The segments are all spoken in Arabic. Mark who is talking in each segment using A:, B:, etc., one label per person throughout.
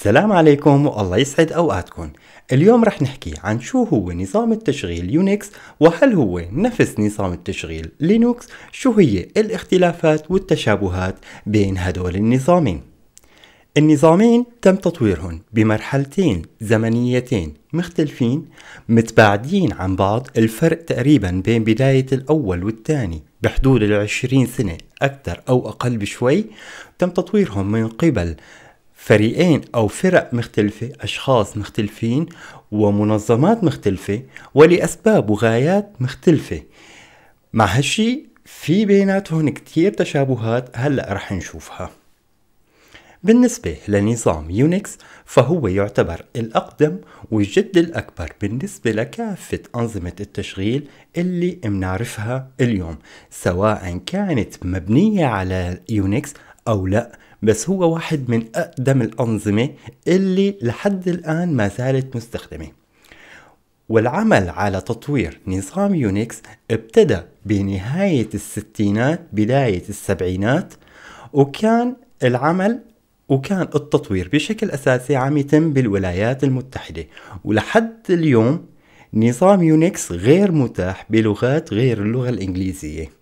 A: السلام عليكم والله يسعد اوقاتكم اليوم رح نحكي عن شو هو نظام التشغيل يونكس وهل هو نفس نظام التشغيل لينوكس شو هي الاختلافات والتشابهات بين هدول النظامين النظامين تم تطويرهم بمرحلتين زمنيتين مختلفين متباعدين عن بعض الفرق تقريبا بين بداية الأول والثاني بحدود العشرين سنة أكثر أو أقل بشوي تم تطويرهم من قبل فريقين أو فرق مختلفة أشخاص مختلفين ومنظمات مختلفة ولأسباب وغايات مختلفة مع هالشي في بيناتهم كتير تشابهات هلأ رح نشوفها بالنسبة لنظام يونكس فهو يعتبر الأقدم والجد الأكبر بالنسبة لكافة أنظمة التشغيل اللي منعرفها اليوم سواء كانت مبنية على يونكس أو لا بس هو واحد من أقدم الأنظمة اللي لحد الآن ما زالت مستخدمة والعمل على تطوير نظام يونكس ابتدى بنهاية الستينات بداية السبعينات وكان العمل وكان التطوير بشكل أساسي عم يتم بالولايات المتحدة ولحد اليوم نظام يونكس غير متاح بلغات غير اللغة الإنجليزية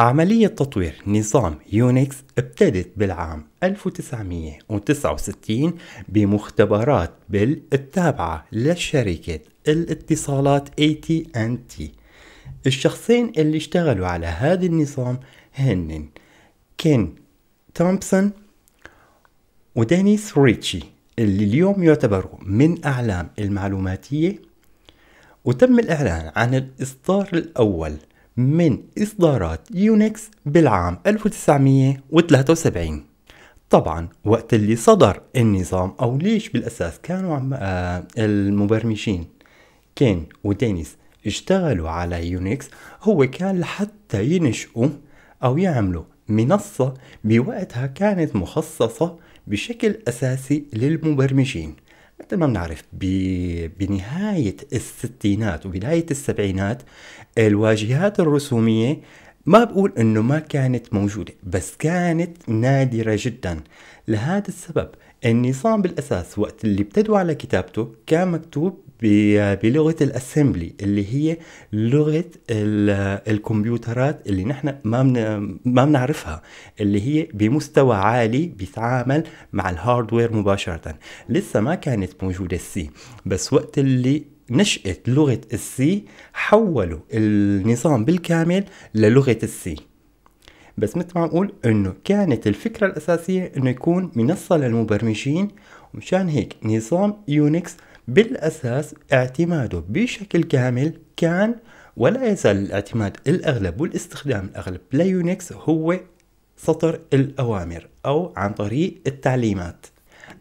A: عملية تطوير نظام يونكس ابتدت بالعام 1969 بمختبرات بل التابعة لشركة الاتصالات AT&T الشخصين اللي اشتغلوا على هذا النظام هن كين تومبسون ودينيس ريتشي اللي اليوم يعتبروا من أعلام المعلوماتية وتم الإعلان عن الإصدار الأول من إصدارات يونكس بالعام 1973 طبعا وقت اللي صدر النظام أو ليش بالأساس كانوا عم آه، المبرمجين كين ودينيس اشتغلوا على يونكس هو كان لحتى ينشئوا أو يعملوا منصة بوقتها كانت مخصصة بشكل أساسي للمبرمجين مثل ما بنعرف بنهاية الستينات وبداية السبعينات الواجهات الرسومية ما بقول انه ما كانت موجودة بس كانت نادرة جدا لهذا السبب النظام بالاساس وقت اللي ابتدوا على كتابته كان مكتوب بلغه الاسمبلي اللي هي لغه الكمبيوترات اللي نحن ما من ما بنعرفها اللي هي بمستوى عالي بيتعامل مع الهاردوير مباشره لسه ما كانت موجوده السي بس وقت اللي نشأت لغة السي حولوا النظام بالكامل للغة السي بس مثل ما نقول انه كانت الفكرة الاساسية انه يكون منصة للمبرمجين ومشان هيك نظام يونكس بالأساس اعتماده بشكل كامل كان ولا يزال الاعتماد الأغلب والاستخدام الأغلب ليونكس هو سطر الأوامر أو عن طريق التعليمات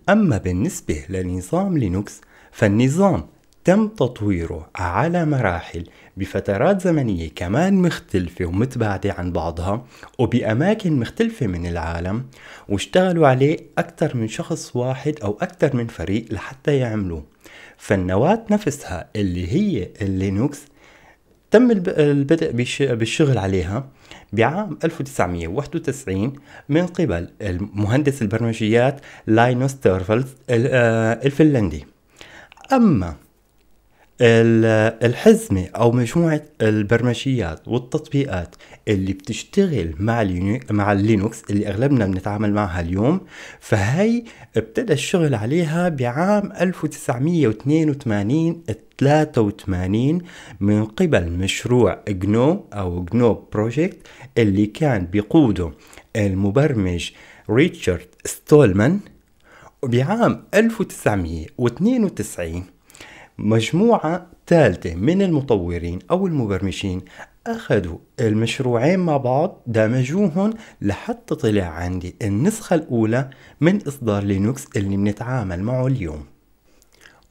A: أما بالنسبة لنظام لينوكس فالنظام تم تطويره على مراحل بفترات زمنية كمان مختلفة ومتباعدة عن بعضها وبأماكن مختلفة من العالم واشتغلوا عليه أكثر من شخص واحد أو أكثر من فريق لحتى يعملوه فالنواة نفسها اللي هي اللينوكس تم البدء بالشغل عليها بعام 1991 من قبل مهندس البرمجيات لاينوس تيرفلز آه، الفنلندي أما الحزمة أو مجموعة البرمجيات والتطبيقات اللي بتشتغل مع مع اللينوكس اللي أغلبنا بنتعامل معها اليوم فهي ابتدى الشغل عليها بعام 1982 83 من قبل مشروع جنو أو جنو بروجكت اللي كان بيقوده المبرمج ريتشارد ستولمان وبعام 1992 مجموعة ثالثة من المطورين أو المبرمجين أخذوا المشروعين مع بعض دمجوهم لحتى طلع عندي النسخة الأولى من إصدار لينوكس اللي بنتعامل معه اليوم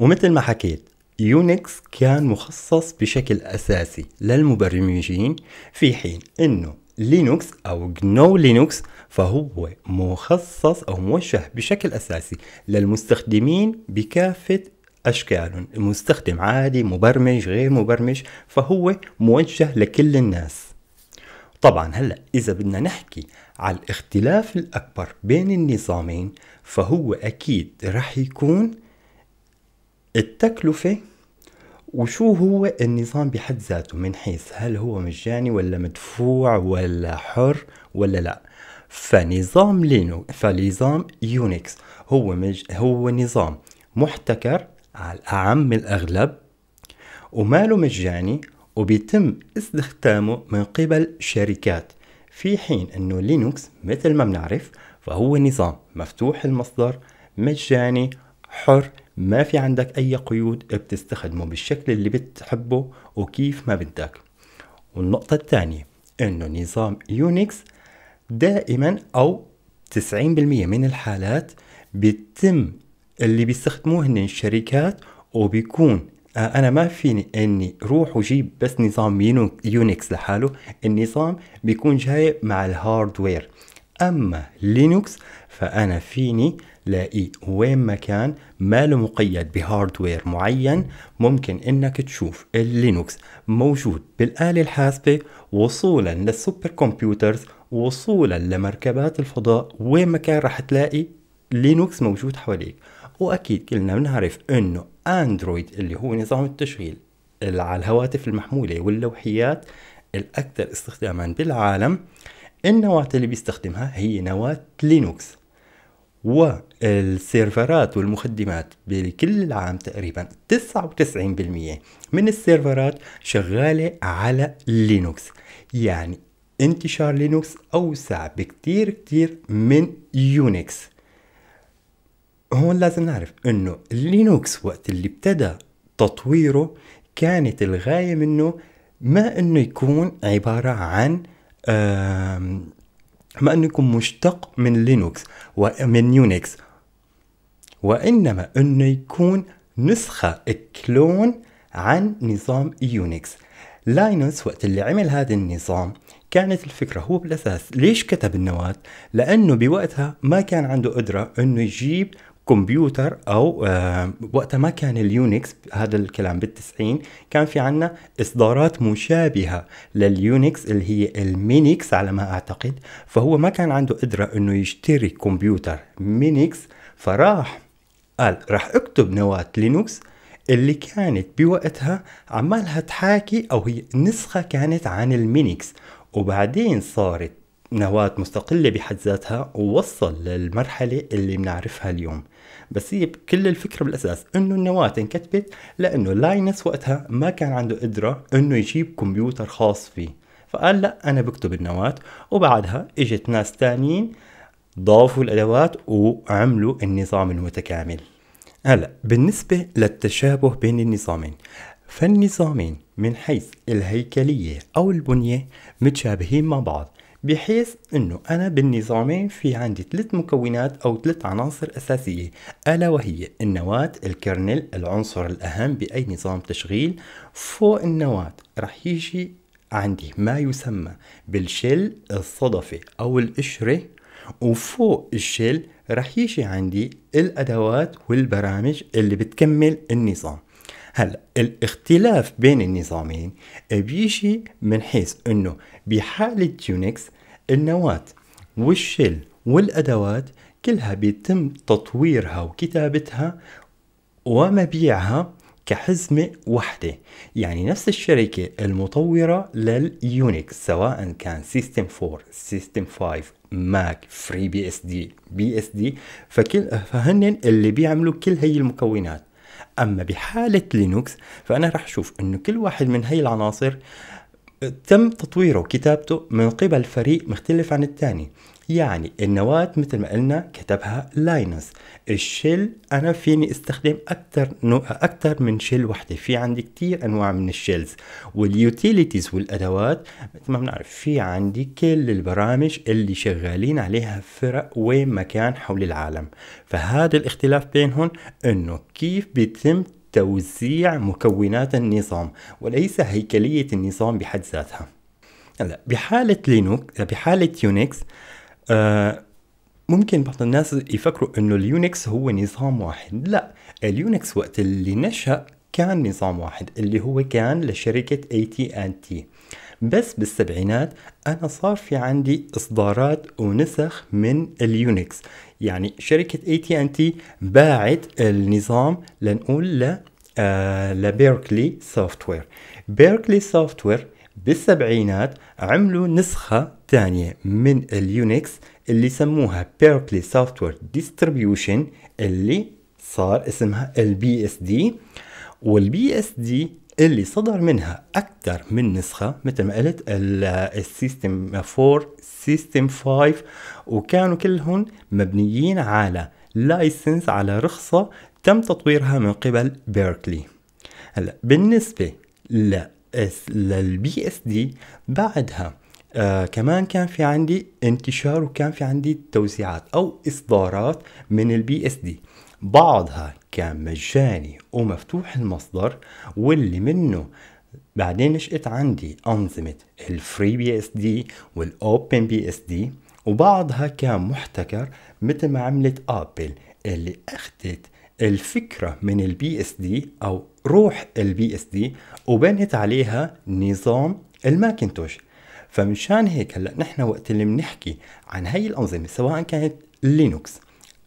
A: ومثل ما حكيت يونكس كان مخصص بشكل أساسي للمبرمجين في حين أنه لينوكس أو جنو لينوكس فهو مخصص أو موجه بشكل أساسي للمستخدمين بكافة أشكال المستخدم عادي مبرمج غير مبرمج فهو موجه لكل الناس طبعا هلا إذا بدنا نحكي على الاختلاف الأكبر بين النظامين فهو أكيد رح يكون التكلفة وشو هو النظام بحد ذاته من حيث هل هو مجاني ولا مدفوع ولا حر ولا لا فنظام لينو فنظام يونكس هو مج هو نظام محتكر على الأعم الأغلب وماله مجاني وبيتم استخدامه من قبل شركات في حين أنه لينوكس مثل ما بنعرف فهو نظام مفتوح المصدر مجاني حر ما في عندك أي قيود بتستخدمه بالشكل اللي بتحبه وكيف ما بدك والنقطة الثانية أنه نظام يونكس دائما أو 90% من الحالات بيتم اللي بيستخدموه هن الشركات وبيكون آه، انا ما فيني اني روح وجيب بس نظام يونكس لحاله النظام بيكون جاي مع الهاردوير اما لينوكس فانا فيني لاقي وين ما كان ما له مقيد بهاردوير معين ممكن انك تشوف اللينوكس موجود بالآلة الحاسبة وصولا للسوبر كمبيوترز وصولا لمركبات الفضاء وين ما كان رح تلاقي لينوكس موجود حواليك واكيد كلنا بنعرف انه اندرويد اللي هو نظام التشغيل على الهواتف المحموله واللوحيات الاكثر استخداما بالعالم النواه اللي بيستخدمها هي نواه لينوكس والسيرفرات والمخدمات بكل العام تقريبا 99% من السيرفرات شغالة على لينوكس يعني انتشار لينوكس أوسع بكتير كتير من يونكس هون لازم نعرف انه لينوكس وقت اللي ابتدى تطويره كانت الغايه منه ما انه يكون عباره عن ما انه يكون مشتق من لينوكس ومن يونكس وانما انه يكون نسخه كلون عن نظام يونكس لاينوس وقت اللي عمل هذا النظام كانت الفكرة هو بالأساس ليش كتب النواة؟ لأنه بوقتها ما كان عنده قدرة أنه يجيب كمبيوتر او آه، وقتها ما كان اليونكس هذا الكلام بالتسعين كان في عنا اصدارات مشابهه لليونكس اللي هي المينكس على ما اعتقد فهو ما كان عنده قدره انه يشتري كمبيوتر مينكس فراح قال راح اكتب نواه لينوكس اللي كانت بوقتها عمالها تحاكي او هي نسخه كانت عن المينكس وبعدين صارت نواة مستقلة بحد ذاتها ووصل للمرحلة اللي بنعرفها اليوم بس هي كل الفكرة بالأساس إنه النواة انكتبت لأنه لاينس وقتها ما كان عنده قدرة إنه يجيب كمبيوتر خاص فيه فقال لا أنا بكتب النواة وبعدها إجت ناس تانيين ضافوا الأدوات وعملوا النظام المتكامل هلا بالنسبة للتشابه بين النظامين فالنظامين من حيث الهيكلية أو البنية متشابهين مع بعض بحيث انه انا بالنظامين في عندي ثلاث مكونات او ثلاث عناصر اساسيه الا وهي النواه الكرنل العنصر الاهم باي نظام تشغيل فوق النواه رح يجي عندي ما يسمى بالشل الصدفه او القشره وفوق الشل رح يجي عندي الادوات والبرامج اللي بتكمل النظام هلا الاختلاف بين النظامين بيجي من حيث انه بحالة يونكس النواة والشل والادوات كلها بيتم تطويرها وكتابتها ومبيعها كحزمة واحدة يعني نفس الشركة المطورة لليونكس سواء كان سيستم 4 سيستم 5 ماك فري بي اس دي بي اس دي فكل فهن اللي بيعملوا كل هي المكونات اما بحاله لينوكس فانا راح اشوف انه كل واحد من هاي العناصر آه، تم تطويره وكتابته من قبل فريق مختلف عن الثاني يعني النواة مثل ما قلنا كتبها لاينس الشل أنا فيني استخدم أكثر نوع أكثر من شل وحدة في عندي كتير أنواع من الشيلز واليوتيليتيز والأدوات مثل ما بنعرف في عندي كل البرامج اللي شغالين عليها فرق وين ما كان حول العالم فهذا الاختلاف بينهم أنه كيف بيتم توزيع مكونات النظام وليس هيكلية النظام بحد ذاتها هلا بحالة لينوكس بحالة يونكس آه، ممكن بعض الناس يفكروا انه اليونكس هو نظام واحد لا اليونكس وقت اللي نشأ كان نظام واحد اللي هو كان لشركة اي تي ان تي بس بالسبعينات أنا صار في عندي إصدارات ونسخ من اليونكس يعني شركة اي تي ان تي باعت النظام لنقول ل آه لبيركلي سوفتوير بيركلي سوفتوير بالسبعينات عملوا نسخة تانية من اليونكس اللي سموها بيركلي سوفتوير ديستريبيوشن اللي صار اسمها البي اس دي والبي اس دي اللي صدر منها اكثر من نسخه مثل ما قلت السيستم 4 سيستم 5 وكانوا كلهم مبنيين على لايسنس على رخصه تم تطويرها من قبل بيركلي هلا بالنسبه ل للبي اس دي بعدها آه كمان كان في عندي انتشار وكان في عندي توزيعات او اصدارات من البي اس دي بعضها كان مجاني ومفتوح المصدر واللي منه بعدين نشأت عندي أنظمة الفري بي اس دي والأوبن بي اس دي وبعضها كان محتكر مثل ما عملت آبل اللي أخذت الفكرة من البي اس دي أو روح البي اس دي وبنت عليها نظام الماكنتوش فمشان هيك هلا نحن وقت اللي بنحكي عن هي الانظمه سواء كانت لينوكس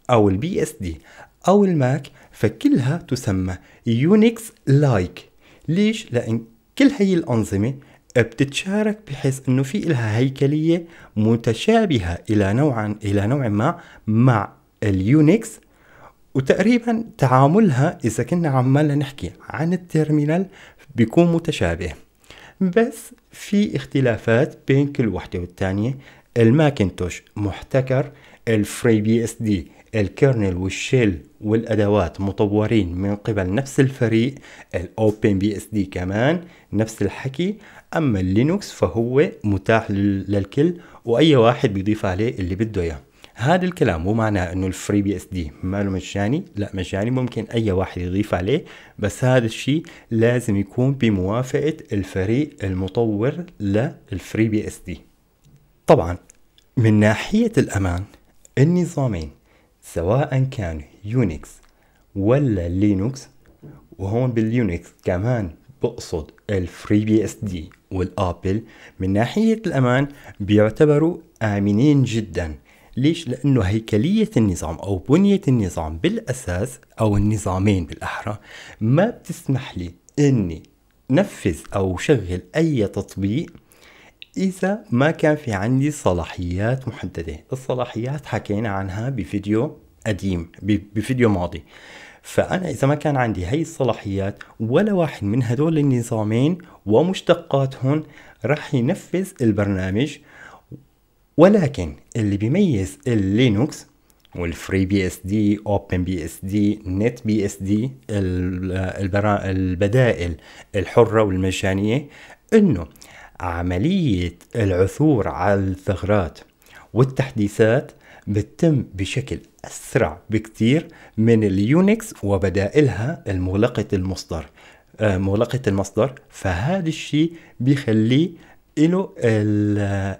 A: او البي اس دي او الماك فكلها تسمى يونكس لايك ليش لان كل هي الانظمه بتتشارك بحيث انه في لها هيكليه متشابهه الى نوعا الى نوع ما مع اليونكس وتقريبا تعاملها إذا كنا عمالنا نحكي عن التيرمينال بيكون متشابه بس في اختلافات بين كل وحدة والتانية الماكنتوش محتكر الفري بي اس دي الكيرنل والشيل والادوات مطورين من قبل نفس الفريق الاوبن بي اس دي كمان نفس الحكي اما اللينوكس فهو متاح للكل واي واحد بيضيف عليه اللي بده اياه هذا الكلام مو معناه انه الفري بي اس دي ما له مجاني لا مجاني ممكن اي واحد يضيف عليه بس هذا الشيء لازم يكون بموافقه الفريق المطور للفري بي اس دي طبعا من ناحيه الامان النظامين سواء كان يونكس ولا لينوكس وهون باليونكس كمان بقصد الفري بي اس دي والابل من ناحيه الامان بيعتبروا امنين جدا ليش؟ لأنه هيكلية النظام أو بنية النظام بالأساس أو النظامين بالأحرى ما بتسمح لي أني نفذ أو شغل أي تطبيق إذا ما كان في عندي صلاحيات محددة الصلاحيات حكينا عنها بفيديو قديم بفيديو ماضي فأنا إذا ما كان عندي هاي الصلاحيات ولا واحد من هدول النظامين ومشتقاتهم رح ينفذ البرنامج ولكن اللي بيميز اللينوكس والفري بي اس دي اوبن بي اس دي نت بي اس دي البدائل الحره والمجانيه انه عمليه العثور على الثغرات والتحديثات بتتم بشكل اسرع بكثير من اليونكس وبدائلها المغلقه المصدر آه، مغلقة المصدر فهذا الشيء بيخليه إلو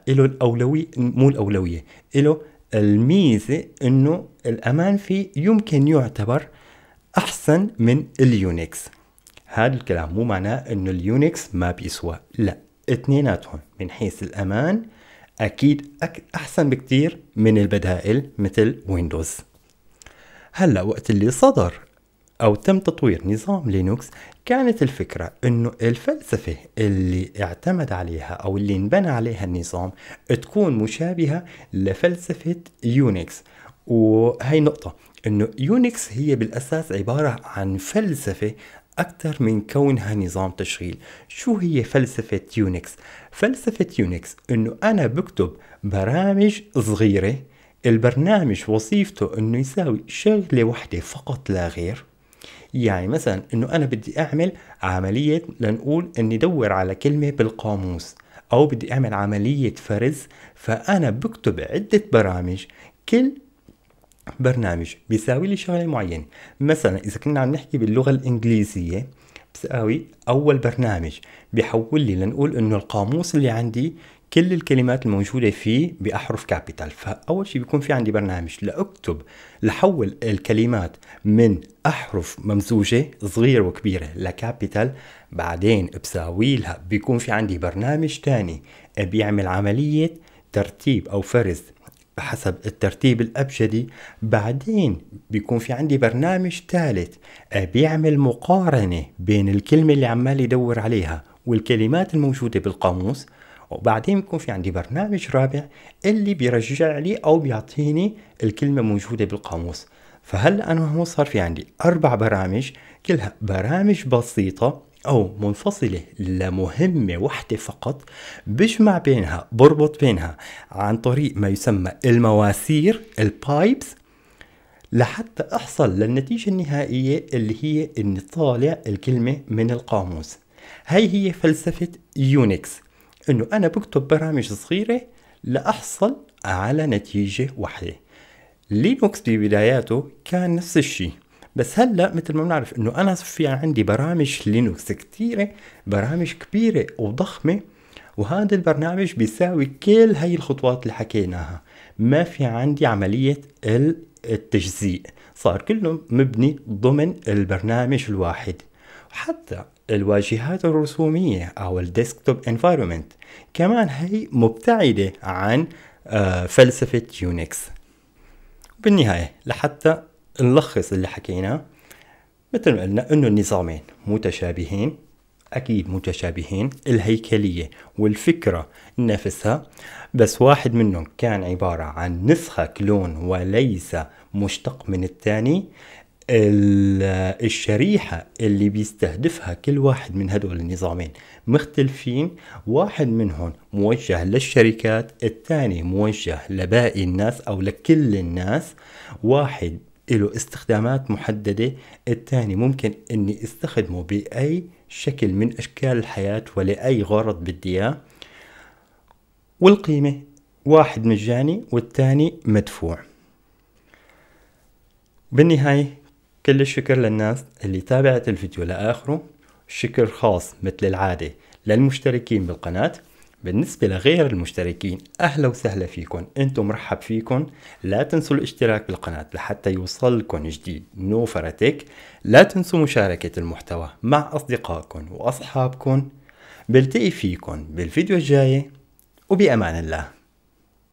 A: إلو الاولويه مو الاولويه إلو الميزه انه الامان فيه يمكن يعتبر احسن من اليونكس هذا الكلام مو معناه انه اليونكس ما بيسوى لا اثنيناتهم من حيث الامان اكيد احسن بكتير من البدائل مثل ويندوز هلا وقت اللي صدر او تم تطوير نظام لينوكس كانت الفكرة أنه الفلسفة اللي اعتمد عليها أو اللي انبنى عليها النظام تكون مشابهة لفلسفة يونكس وهي نقطة أنه يونكس هي بالأساس عبارة عن فلسفة أكثر من كونها نظام تشغيل شو هي فلسفة يونكس؟ فلسفة يونكس أنه أنا بكتب برامج صغيرة البرنامج وظيفته أنه يساوي شغلة واحدة فقط لا غير يعني مثلا انه انا بدي اعمل عمليه لنقول اني دور على كلمه بالقاموس او بدي اعمل عمليه فرز فانا بكتب عده برامج كل برنامج بيساوي لي شغله معينه مثلا اذا كنا عم نحكي باللغه الانجليزيه بساوي اول برنامج بحول لي لنقول انه القاموس اللي عندي كل الكلمات الموجوده فيه باحرف كابيتال فاول شيء بيكون في عندي برنامج لاكتب لحول الكلمات من احرف ممزوجه صغيره وكبيره لكابيتال بعدين بساوي لها بيكون في عندي برنامج تاني بيعمل عمليه ترتيب او فرز حسب الترتيب الأبجدي بعدين بيكون في عندي برنامج ثالث بيعمل مقارنة بين الكلمة اللي عمال يدور عليها والكلمات الموجودة بالقاموس وبعدين يكون في عندي برنامج رابع اللي بيرجع لي او بيعطيني الكلمه موجوده بالقاموس فهلا انا هون صار في عندي اربع برامج كلها برامج بسيطه أو منفصلة لمهمة واحدة فقط بجمع بينها بربط بينها عن طريق ما يسمى المواسير البايبس لحتى أحصل للنتيجة النهائية اللي هي إني طالع الكلمة من القاموس هاي هي فلسفة يونكس انه انا بكتب برامج صغيره لاحصل على نتيجه واحده لينوكس ببداياته كان نفس الشيء بس هلا مثل ما بنعرف انه انا في عندي برامج لينوكس كثيره برامج كبيره وضخمه وهذا البرنامج بيساوي كل هاي الخطوات اللي حكيناها ما في عندي عملية التجزيء صار كله مبني ضمن البرنامج الواحد حتى الواجهات الرسومية أو الديسكتوب انفايرومنت كمان هي مبتعدة عن آه، فلسفة يونكس بالنهاية لحتى نلخص اللي حكيناه مثل ما قلنا انه النظامين متشابهين اكيد متشابهين الهيكليه والفكره نفسها بس واحد منهم كان عباره عن نسخه كلون وليس مشتق من الثاني الشريحة اللي بيستهدفها كل واحد من هدول النظامين مختلفين واحد منهم موجه للشركات الثاني موجه لباقي الناس أو لكل الناس واحد له استخدامات محددة الثاني ممكن أني استخدمه بأي شكل من أشكال الحياة ولأي غرض بدي إياه والقيمة واحد مجاني والثاني مدفوع بالنهاية كل الشكر للناس اللي تابعت الفيديو لآخره شكر خاص مثل العادة للمشتركين بالقناة بالنسبة لغير المشتركين أهلا وسهلا فيكم أنتم مرحب فيكم لا تنسوا الاشتراك بالقناة لحتى يوصلكم جديد نو فرتك لا تنسوا مشاركة المحتوى مع أصدقائكم وأصحابكم بلتقي فيكم بالفيديو الجاي وبأمان الله